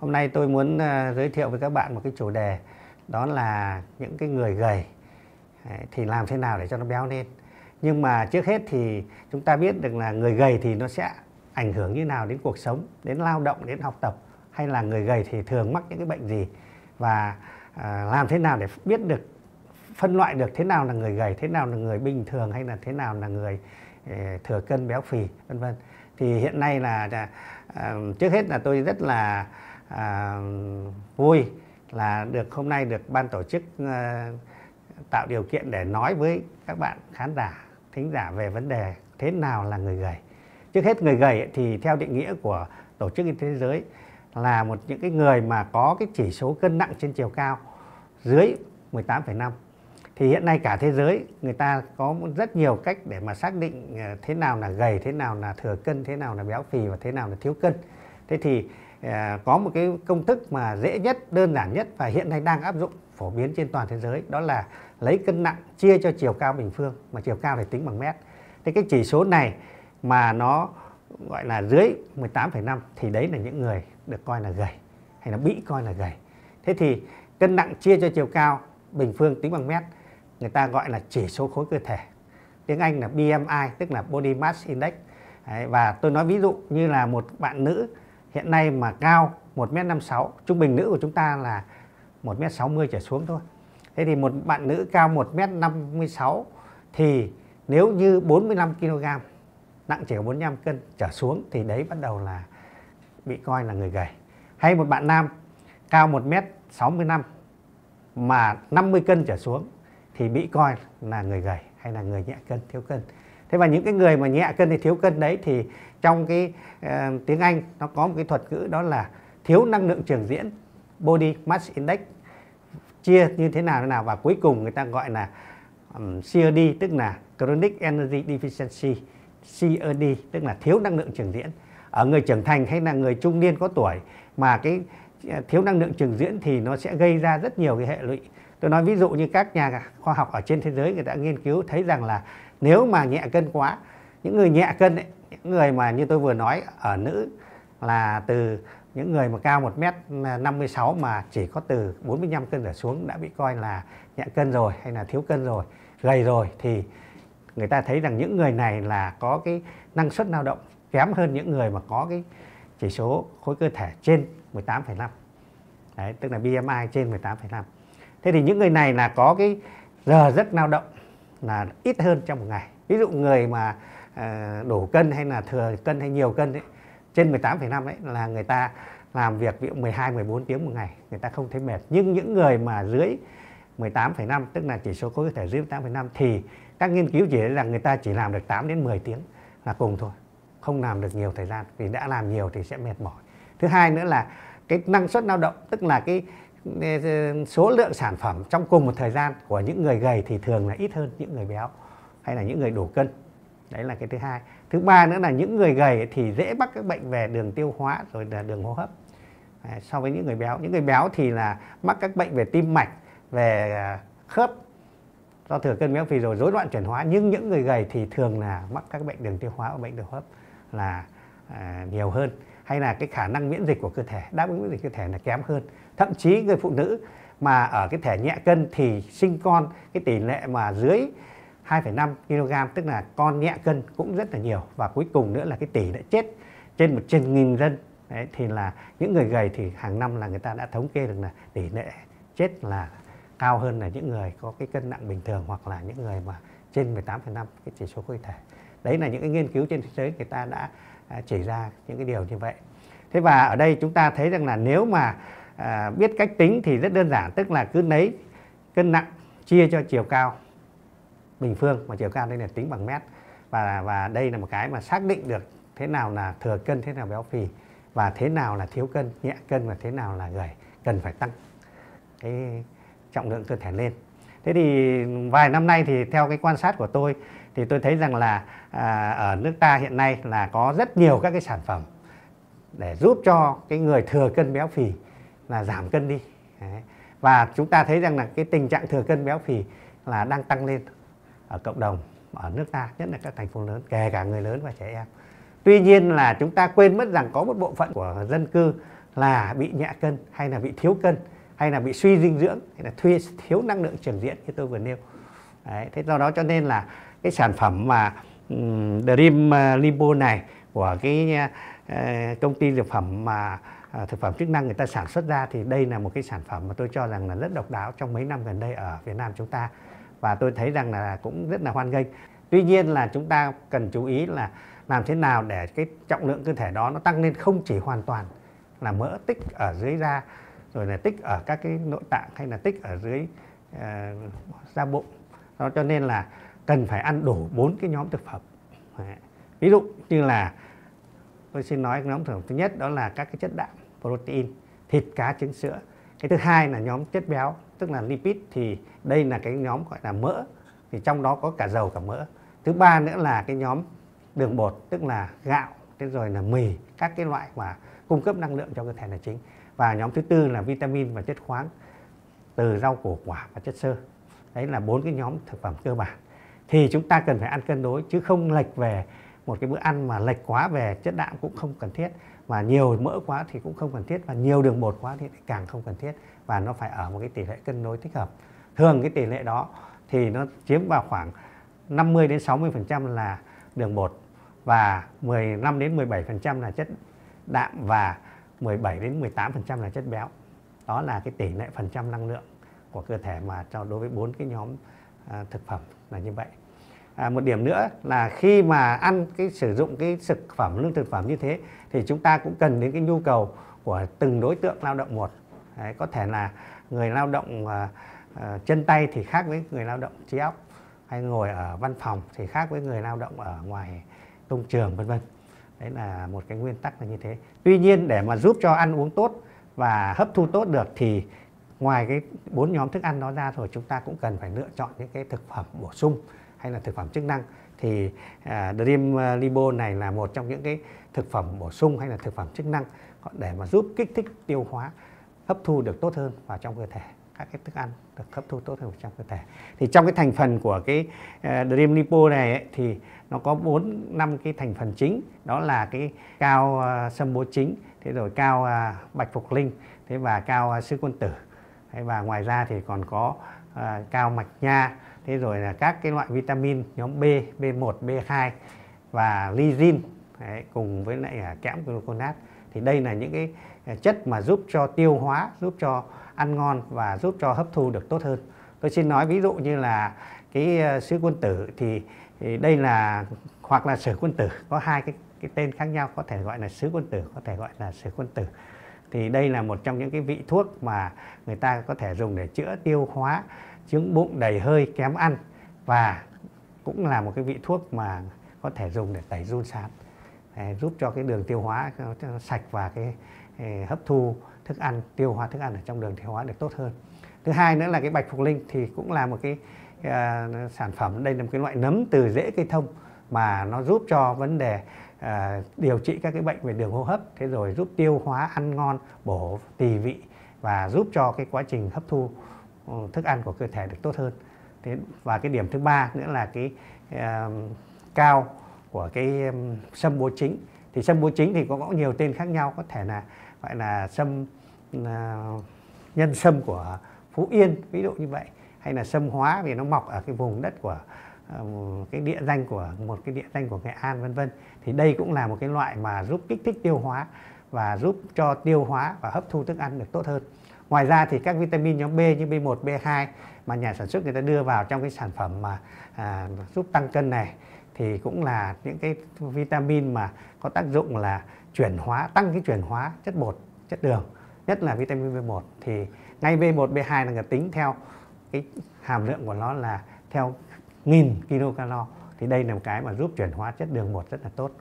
Hôm nay tôi muốn ờ, giới thiệu với các bạn một cái chủ đề đó là những cái người gầy ờ, thì làm thế nào để cho nó béo lên. Nhưng mà trước hết thì chúng ta biết được là người gầy thì nó sẽ ảnh hưởng như nào đến cuộc sống, đến lao động, đến học tập hay là người gầy thì thường mắc những cái bệnh gì và ờ, làm thế nào để biết được phân loại được thế nào là người gầy, thế nào là người bình thường hay là thế nào là người thừa cân béo phì vân vân. Thì hiện nay là trước hết là tôi rất là à, vui là được hôm nay được ban tổ chức à, tạo điều kiện để nói với các bạn khán giả thính giả về vấn đề thế nào là người gầy trước hết người gầy thì theo định nghĩa của tổ chức y tế thế giới là một những cái người mà có cái chỉ số cân nặng trên chiều cao dưới 18,5 thì hiện nay cả thế giới người ta có rất nhiều cách để mà xác định ờ, thế nào là gầy, thế nào là thừa cân, thế nào là béo phì và thế nào là thiếu cân. Thế thì Ờ, có một cái công thức mà dễ nhất, đơn giản nhất và hiện nay đang áp dụng phổ biến trên toàn thế giới đó là lấy cân nặng chia cho chiều cao bình phương mà chiều cao phải tính bằng mét. Thế cái chỉ số này mà nó gọi là dưới 18,5 thì đấy là những người được coi là gầy hay là bị coi là gầy. Thế thì cân nặng chia cho chiều cao bình phương tính bằng mét người ta gọi là chỉ số khối cơ thể. Tiếng Anh là BMI tức là Body Mass Index. Đấy, và tôi nói ví dụ như là một bạn nữ hiện nay mà cao 1m56 trung bình nữ của chúng ta là 1m60 trở xuống thôi thế thì một bạn nữ cao 1m56 thì nếu như 45 kg nặng chỉ có 45 cân trở xuống thì đấy bắt đầu là bị coi là người gầy hay một bạn nam cao 1m65 mà 50 cân trở xuống thì bị coi là người gầy hay là người nhẹ cân thiếu cân thế và những cái người mà nhẹ cân thì thiếu cân đấy thì trong cái uh, tiếng Anh nó có một cái thuật ngữ đó là thiếu năng lượng trường diễn body mass index chia như thế nào thế nào và cuối cùng người ta gọi là um, CRD tức là chronic energy deficiency CRD tức là thiếu năng lượng trường diễn ở người trưởng thành hay là người trung niên có tuổi mà cái ờ, thiếu năng lượng trường diễn thì nó sẽ gây ra rất nhiều cái hệ lụy tôi nói ví dụ như các nhà khoa học ở trên thế giới người ta nghiên cứu thấy rằng là nếu mà nhẹ cân quá những người nhẹ cân ấy, những người mà như tôi vừa nói ở nữ là từ những người mà cao 1m56 mà chỉ có từ 45 cân trở xuống đã bị coi là nhẹ cân rồi hay là thiếu cân rồi, gầy rồi thì người ta thấy rằng những người này là có cái năng suất lao động kém hơn những người mà có cái chỉ số khối cơ thể trên 18,5. Đấy, tức là BMI trên 18,5. Thế thì những người này là có cái giờ giấc lao động là ít hơn trong một ngày. Ví dụ người mà à, đổ cân hay là thừa cân hay nhiều cân ấy, trên 18,5 ấy là người ta làm việc ví dụ 12 14 tiếng một ngày người ta không thấy mệt nhưng những người mà dưới 18,5 tức là chỉ số có thể dưới 18,5 thì các nghiên cứu chỉ là người ta chỉ làm được 8 đến 10 tiếng là cùng thôi không làm được nhiều thời gian vì đã làm nhiều thì sẽ mệt mỏi thứ hai nữa là cái năng suất lao động tức là cái ờ, số lượng sản phẩm trong cùng một thời gian của những người gầy thì thường là ít hơn những người béo hay là những người đủ cân đấy là cái thứ hai thứ ba nữa là những người gầy thì dễ mắc các bệnh về đường tiêu hóa rồi là đường hô hấp so với những người béo những người béo thì là mắc các bệnh về tim mạch về à, khớp do thừa cân béo phì rồi rối loạn chuyển hóa nhưng những người gầy thì thường là mắc các bệnh đường tiêu hóa và bệnh đường hô hấp là à, nhiều hơn hay là cái khả năng miễn dịch của cơ thể đáp ứng miễn dịch cơ thể là kém hơn thậm chí người phụ nữ mà ở cái thể nhẹ cân thì sinh con cái tỷ lệ mà dưới 2,5 kg tức là con nhẹ cân cũng rất là nhiều và cuối cùng nữa là cái tỷ lệ chết trên một trên nghìn dân Đấy, thì là những người gầy thì hàng năm là người ta đã thống kê được là tỷ lệ chết là cao hơn là những người có cái cân nặng bình thường hoặc là những người mà trên 18,5 cái chỉ số cơ thể. Đấy là những cái nghiên cứu trên thế giới người ta đã à, chỉ ra những cái điều như vậy. Thế và ở đây chúng ta thấy rằng là nếu mà à, biết cách tính thì rất đơn giản, tức là cứ lấy cân nặng chia cho chiều cao bình phương mà chiều cao đây là tính bằng mét và và đây là một cái mà xác định được thế nào là thừa cân thế nào béo phì và thế nào là thiếu cân nhẹ cân và thế nào là người cần phải tăng cái trọng lượng cơ thể lên thế thì vài năm nay thì theo cái quan sát của tôi thì tôi thấy rằng là à, ở nước ta hiện nay là có rất nhiều các cái sản phẩm để giúp cho cái người thừa cân béo phì là giảm cân đi Đấy. và chúng ta thấy rằng là cái tình trạng thừa cân béo phì là đang tăng lên ở cộng đồng ở nước ta nhất là các thành phố lớn kể cả người lớn và trẻ em tuy nhiên là chúng ta quên mất rằng có một bộ phận của dân cư là bị nhẹ cân hay là bị thiếu cân hay là bị suy dinh dưỡng hay là thuy, thiếu năng lượng trường diễn như tôi vừa nêu Đấy, thế do đó cho nên là cái sản phẩm mà um, Dream ờ, Limbo này của cái uh, công ty dược phẩm mà uh, thực phẩm chức năng người ta sản xuất ra thì đây là một cái sản phẩm mà tôi cho rằng là rất độc đáo trong mấy năm gần đây ở Việt Nam chúng ta và tôi thấy rằng là cũng rất là hoan nghênh tuy nhiên là chúng ta cần chú ý là làm thế nào để cái trọng lượng cơ thể đó nó tăng lên không chỉ hoàn toàn là mỡ tích ở dưới da rồi là tích ở các cái nội tạng hay là tích ở dưới uh, da bụng đó cho nên là cần phải ăn đủ bốn cái nhóm thực phẩm ví dụ như là tôi xin nói nhóm thực phẩm thứ nhất đó là các cái chất đạm protein thịt cá trứng sữa cái thứ hai là nhóm chất béo tức là lipid thì đây là cái nhóm gọi là mỡ thì trong đó có cả dầu cả mỡ thứ ba nữa là cái nhóm đường bột tức là gạo thế rồi là mì các cái loại mà cung cấp năng lượng cho cơ thể là chính và nhóm thứ tư là vitamin và chất khoáng từ rau củ quả và chất xơ đấy là bốn cái nhóm thực phẩm cơ bản thì chúng ta cần phải ăn cân đối chứ không lệch về một cái bữa ăn mà lệch quá về chất đạm cũng không cần thiết và nhiều mỡ quá thì cũng không cần thiết và nhiều đường bột quá thì càng không cần thiết và nó phải ở một cái tỷ lệ cân đối thích hợp thường cái tỷ lệ đó thì nó chiếm vào khoảng 50 đến 60 phần trăm là đường bột và 15 đến 17 phần trăm là chất đạm và 17 đến 18 phần trăm là chất béo đó là cái tỷ lệ phần trăm năng lượng của cơ thể mà cho đối với bốn cái nhóm à, thực phẩm là như vậy à, một điểm nữa là khi mà ăn cái sử dụng cái thực phẩm lương thực phẩm như thế thì chúng ta cũng cần đến cái nhu cầu của từng đối tượng lao động một Đấy, có thể là người lao động uh, chân tay thì khác với người lao động trí óc hay ngồi ở văn phòng thì khác với người lao động ở ngoài công trường vân vân đấy là một cái nguyên tắc là như thế tuy nhiên để mà giúp cho ăn uống tốt và hấp thu tốt được thì ngoài cái bốn nhóm thức ăn đó ra rồi chúng ta cũng cần phải lựa chọn những cái thực phẩm bổ sung hay là thực phẩm chức năng thì uh, Dream Libo này là một trong những cái thực phẩm bổ sung hay là thực phẩm chức năng để mà giúp kích thích tiêu hóa hấp thu được tốt hơn vào trong cơ thể các cái thức ăn được hấp thu tốt hơn vào trong cơ thể thì trong cái thành phần của cái ờ, Dream Lipo này ấy, thì nó có bốn năm cái thành phần chính đó là cái cao sâm ờ, bố chính thế rồi cao ờ, bạch phục linh thế và cao uh, quân tử thế và ngoài ra thì còn có cao mạch nha thế rồi là các cái loại vitamin nhóm B B1 B2 và lysin cùng với lại kẽm gluconat thì đây là những cái chất mà giúp cho tiêu hóa, giúp cho ăn ngon và giúp cho hấp thu được tốt hơn. Tôi xin nói ví dụ như là cái ờ, sứ quân tử thì, đây là hoặc là sử quân tử có hai cái, cái tên khác nhau có thể gọi là sứ quân tử có thể gọi là sử quân tử thì đây là một trong những cái vị thuốc mà người ta có thể dùng để chữa tiêu hóa chứng bụng đầy hơi kém ăn và cũng là một cái vị thuốc mà có thể dùng để tẩy run sán giúp cho cái đường tiêu hóa sạch và cái hấp thu thức ăn tiêu hóa thức ăn ở trong đường tiêu hóa được tốt hơn thứ hai nữa là cái bạch phục linh thì cũng là một cái uh, sản phẩm đây là một cái loại nấm từ rễ cây thông mà nó giúp cho vấn đề uh, điều trị các cái bệnh về đường hô hấp thế rồi giúp tiêu hóa ăn ngon bổ tỳ vị và giúp cho cái quá trình hấp thu ừ, thức ăn của cơ thể được tốt hơn thế và cái điểm thứ ba nữa là cái uh, cao của cái um, sâm bố chính thì sâm bố chính thì có, có nhiều tên khác nhau có thể là gọi là sâm à, nhân sâm của Phú Yên ví dụ như vậy hay là sâm hóa vì nó mọc ở cái vùng đất của à, cái địa danh của một cái địa danh của Nghệ An vân vân thì đây cũng là một cái loại mà giúp kích thích tiêu hóa và giúp cho tiêu hóa và hấp thu thức ăn được tốt hơn. Ngoài ra thì các vitamin nhóm B như B1, B2 mà nhà sản xuất người ta đưa vào trong cái sản phẩm mà à, giúp tăng cân này thì cũng là những cái vitamin mà có tác dụng là chuyển hóa tăng cái chuyển hóa chất bột chất đường nhất là vitamin B1 thì ngay B1 B2 là người tính theo cái hàm lượng của nó là theo nghìn kilocalo thì đây là một cái mà giúp chuyển hóa chất đường bột rất là tốt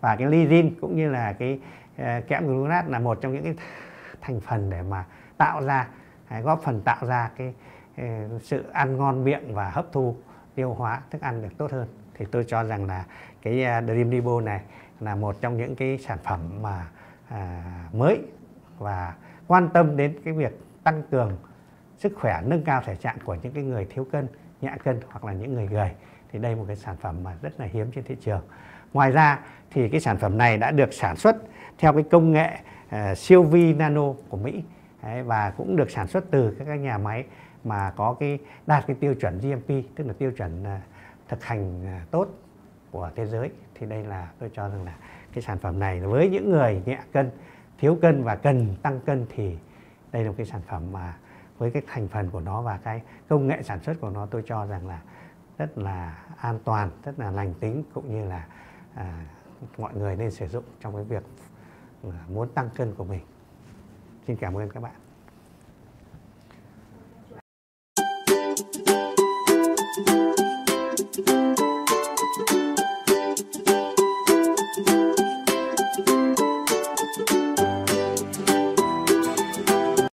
và cái lysin cũng như là cái ờ, kẽm gluconat là một trong những cái thành phần để mà tạo ra hay à, góp phần tạo ra cái ờ, sự ăn ngon miệng và hấp thu tiêu hóa thức ăn được tốt hơn thì tôi cho rằng là cái ờ, Dream Depot này là một trong những cái sản phẩm mà à, mới và quan tâm đến cái việc tăng cường sức khỏe nâng cao thể trạng của những cái người thiếu cân nhã cân hoặc là những người gầy thì đây một cái sản phẩm mà rất là hiếm trên thị trường ngoài ra thì cái sản phẩm này đã được sản xuất theo cái công nghệ uh, siêu vi nano của mỹ Đấy, và cũng được sản xuất từ các cái nhà máy mà có cái đạt cái tiêu chuẩn GMP tức là tiêu chuẩn uh, thực hành uh, tốt của thế giới thì đây là tôi cho rằng là cái sản phẩm này với những người nhẹ cân thiếu cân và cần tăng cân thì đây là một cái sản phẩm mà với cái thành phần của nó và cái công nghệ sản xuất của nó tôi cho rằng là rất là an toàn rất là lành tính cũng như là à, mọi người nên sử dụng trong cái việc à, muốn tăng cân của mình xin cảm ơn các bạn